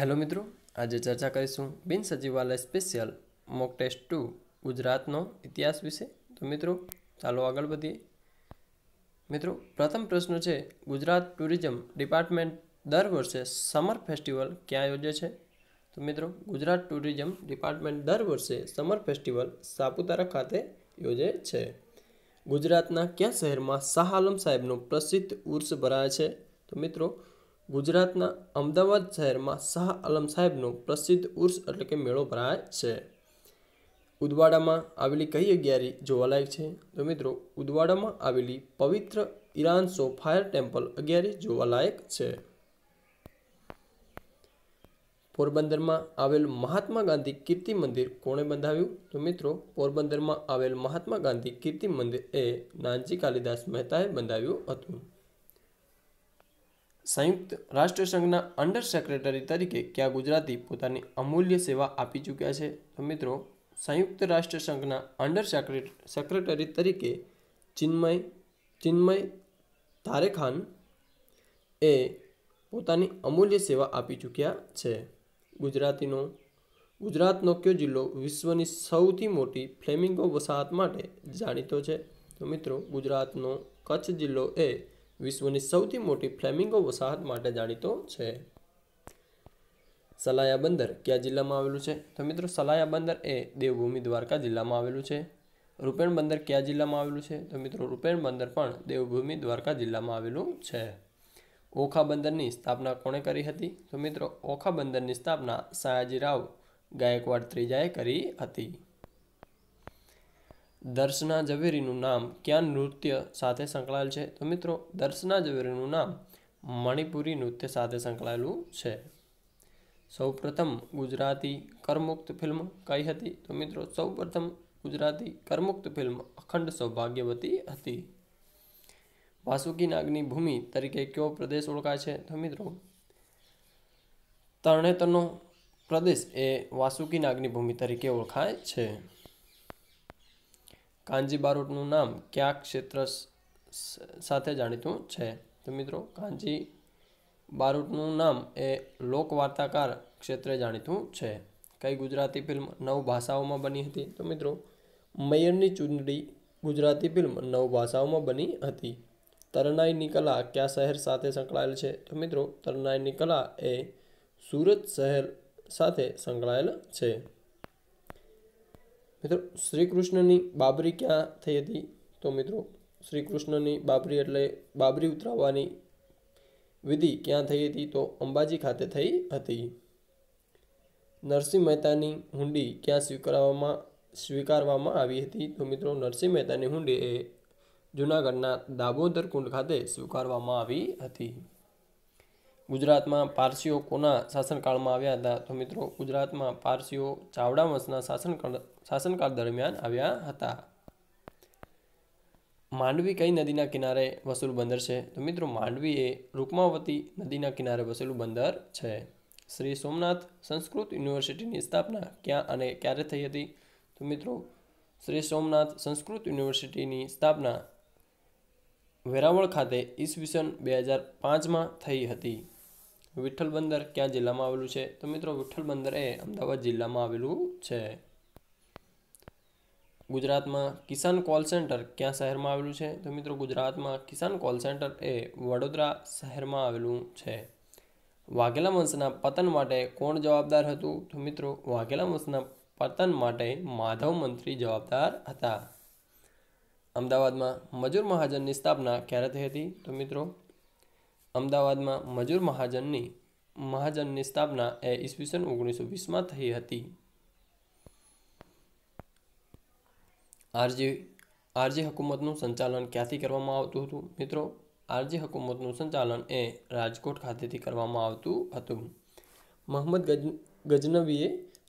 hello મિત્રો આજે ચર્ચા કરીશું બિન સચિવાલય સ્પેશિયલ મોક ટેસ્ટ ટુ ગુજરાતનો ઇતિહાસ વિશે તો મિત્રો ચાલો આગળ વધીએ મિત્રો પ્રથમ પ્રશ્ન છે ગુજરાત ટુરિઝમ ડિપાર્ટમેન્ટ દર વર્ષે સમર ફેસ્ટિવલ ક્યાં યોજે છે તો મિત્રો ગુજરાત ટુરિઝમ ડિપાર્ટમેન્ટ દર વર્ષે સમર ફેસ્ટિવલ સાપુતારા ખાતે યોજે છે ગુજરાતના કયા શહેરમાં શાહ આલમ સાહેબનો પ્રસિદ્ધ ઉર્સ ભરાય છે તો મિત્રો ગુજરાતના અમદાવાદ શહેરમાં શાહ આલમ સાહેબનો પ્રસિદ્ધ ઉર્સ એટલે કે મેળો ભરાય છે ઉદવાડામાં આવેલી કઈ અગિયારી જોવાલાયક છે તો મિત્રો ઉદવાડામાં આવેલી પવિત્ર ઈરાનસો ફાયર ટેમ્પલ અગિયારી જોવાલાયક છે પોરબંદરમાં આવેલ મહાત્મા ગાંધી કીર્તિ મંદિર કોણે બંધાવ્યું તો મિત્રો પોરબંદરમાં આવેલ મહાત્મા ગાંધી કીર્તિ મંદિર એ નાનજી કાલિદાસ મહેતાએ બંધાવ્યું હતું સંયુક્ત રાષ્ટ્રસંઘના અંડર સેક્રેટરી તરીકે ક્યાં ગુજરાતી પોતાની અમૂલ્ય સેવા આપી ચૂક્યા છે તો મિત્રો સંયુક્ત રાષ્ટ્ર સંઘના અંડર સેક્રેટરી તરીકે ચિન્મય ચિન્મય તારેખાન એ પોતાની અમૂલ્ય સેવા આપી ચૂક્યા છે ગુજરાતીનો ગુજરાતનો કયો જિલ્લો વિશ્વની સૌથી મોટી ફ્લેમિંગો વસાહત માટે જાણીતો છે તો મિત્રો ગુજરાતનો કચ્છ જિલ્લો એ વિશ્વની સૌથી મોટી ફ્લેમિંગો વસાહત માટે જાણીતો છે સલાયા બંદર કયા જિલ્લામાં આવેલું છે તો મિત્રો સલાયા બંદર એ દેવભૂમિ દ્વારકા જિલ્લામાં આવેલું છે રૂપેણ બંદર કયા જિલ્લામાં આવેલું છે તો મિત્રો રૂપેણ બંદર પણ દેવભૂમિ દ્વારકા જિલ્લામાં આવેલું છે ઓખા બંદરની સ્થાપના કોણે કરી હતી તો મિત્રો ઓખા બંદરની સ્થાપના સયાજીરાવ ગાયકવાડ ત્રીજાએ કરી હતી દર્શના ઝવેરીનું નામ ક્યાં નૃત્ય સાથે સંકળાયેલ છે તો મિત્રો દર્શના ઝવેરીનું નામ મણિપુરી નૃત્ય સાથે સંકળાયેલું છે સૌપ્રથમ ગુજરાતી કરમુક્ત ફિલ્મ કઈ હતી તો મિત્રો સૌપ્રથમ ગુજરાતી કરમુક્ત ફિલ્મ અખંડ સૌભાગ્યવતી હતી વાસુકી નાગની ભૂમિ તરીકે કયો પ્રદેશ ઓળખાય છે તો મિત્રો તરણેતરનો પ્રદેશ એ વાસુકી નાગની ભૂમિ તરીકે ઓળખાય છે કાંજી બારોટનું નામ કયા ક્ષેત્ર સાથે જાણીતું છે તો મિત્રો કાંજી બારોટનું નામ એ લોકવાર્તાકાર ક્ષેત્રે જાણીતું છે કઈ ગુજરાતી ફિલ્મ નવ ભાષાઓમાં બની હતી તો મિત્રો મયરની ચૂંદડી ગુજરાતી ફિલ્મ નવ ભાષાઓમાં બની હતી તરનાઈની કલા કયા શહેર સાથે સંકળાયેલ છે તો મિત્રો તરનાઈની કલા એ સુરત શહેર સાથે સંકળાયેલ છે મિત્રો શ્રી કૃષ્ણની બાબરી ક્યાં થઈ હતી તો મિત્રો શ્રી કૃષ્ણની બાબરી એટલે બાબરી ઉતરાવવાની વિધિ ક્યાં થઈ હતી તો અંબાજી ખાતે થઈ હતી નરસિંહ મહેતાની હુંડી ક્યાં સ્વીકારવામાં સ્વીકારવામાં આવી હતી તો મિત્રો નરસિંહ મહેતાની હુંડી એ જૂનાગઢના દાબોદર કુંડ ખાતે સ્વીકારવામાં આવી હતી ગુજરાતમાં પારસીઓ કોના શાસનકાળમાં આવ્યા હતા તો મિત્રો ગુજરાતમાં પારસીઓ ચાવડા વંશના શાસનકાળ શાસનકાળ દરમિયાન આવ્યા હતા માંડવી કઈ નદીના કિનારે વસુલ બંદર છે તો મિત્રો માંડવી એ રૂકમાવતી નદીના કિનારે વસેલું બંદર છે શ્રી સોમનાથ સંસ્કૃત યુનિવર્સિટીની સ્થાપના ક્યાં અને ક્યારે થઈ હતી તો મિત્રો શ્રી સોમનાથ સંસ્કૃત યુનિવર્સિટીની સ્થાપના વેરાવળ ખાતે ઈસવીસન બે હજાર પાંચમાં થઈ હતી વિઠ્ઠલ બંદર ક્યાં જિલ્લામાં આવેલું છે તો મિત્રો વિઠ્ઠલ બંદર એ અમદાવાદ જિલ્લામાં આવેલું છે ગુજરાતમાં કિસાન કોલ સેન્ટર ક્યાં શહેરમાં આવેલું છે તો મિત્રો ગુજરાતમાં કિસાન કોલ સેન્ટર એ વડોદરા શહેરમાં આવેલું છે વાઘેલા વંશના પતન માટે કોણ જવાબદાર હતું તો મિત્રો વાઘેલા વંશના પતન માટે માધવ મંત્રી જવાબદાર હતા અમદાવાદમાં મજૂર મહાજનની સ્થાપના ક્યારે થઈ હતી તો મિત્રો અમદાવાદમાં મજૂર મહાજનની મહાજનની સ્થાપના એ ઈસવીસન ઓગણીસો વીસમાં થઈ હતી આરજી આરજી હકુમતનું સંચાલન ક્યાંથી કરવામાં આવતું હતું મિત્રો આરજી હકુમતનું સંચાલન એ રાજકોટ ખાતેથી કરવામાં આવતું હતું મોહમ્મદ ગજનવીએ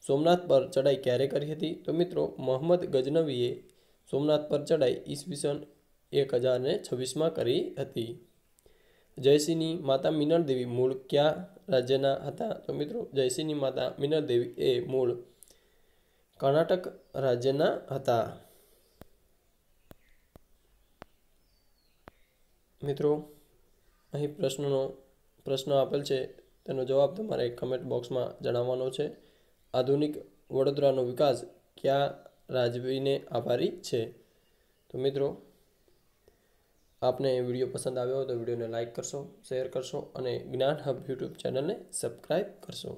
સોમનાથ પર ચડાઈ ક્યારે કરી હતી તો મિત્રો મોહમ્મદ ગજનવીએ સોમનાથ પર ચડાઈ ઈસવીસન એક હજારને છવ્વીસમાં કરી હતી જયસિંહની માતા મિનળ દેવી મૂળ કયા રાજ્યના હતા તો મિત્રો જયસિંહની માતા મિનળ દેવી એ મૂળ કર્ણાટક રાજ્યના હતા મિત્રો અહીં પ્રશ્નનો પ્રશ્ન આપેલ છે તેનો જવાબ તમારે કમેન્ટ બોક્સમાં જણાવવાનો છે આધુનિક વડોદરાનો વિકાસ ક્યાં રાજવીને આભારી છે તો મિત્રો આપને વિડીયો પસંદ આવ્યો હોય તો વિડીયોને લાઇક કરશો શેર કરશો અને જ્ઞાન હબ યુટ્યુબ ચેનલને સબસ્ક્રાઈબ કરશો